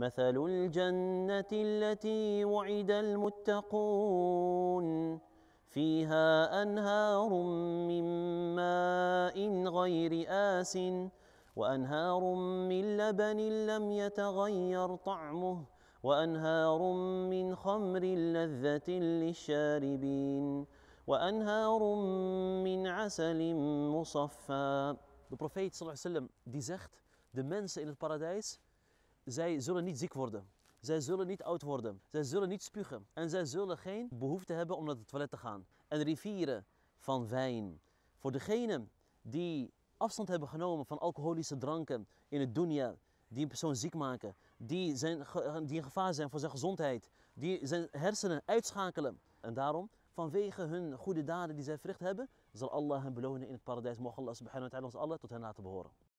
مثل الجنة التي وعد المتقون فيها أنهار من ماء غير آس وأنهار من لبن لم يتغير طعمه وأنهار من خمر لذة للشاربين وأنهار من عسل مصفى The Prophet صلى الله عليه وسلم die zegt: de mensen in het paradijs Zij zullen niet ziek worden. Zij zullen niet oud worden. Zij zullen niet spugen. En zij zullen geen behoefte hebben om naar het toilet te gaan. En rivieren van wijn. Voor degenen die afstand hebben genomen van alcoholische dranken in het dunya, die een persoon ziek maken, die, zijn, die in gevaar zijn voor zijn gezondheid, die zijn hersenen uitschakelen. En daarom, vanwege hun goede daden die zij verricht hebben, zal Allah hen belonen in het paradijs. Mocht Allah subhanahu wa ta'ala ons allen tot hen laten behoren.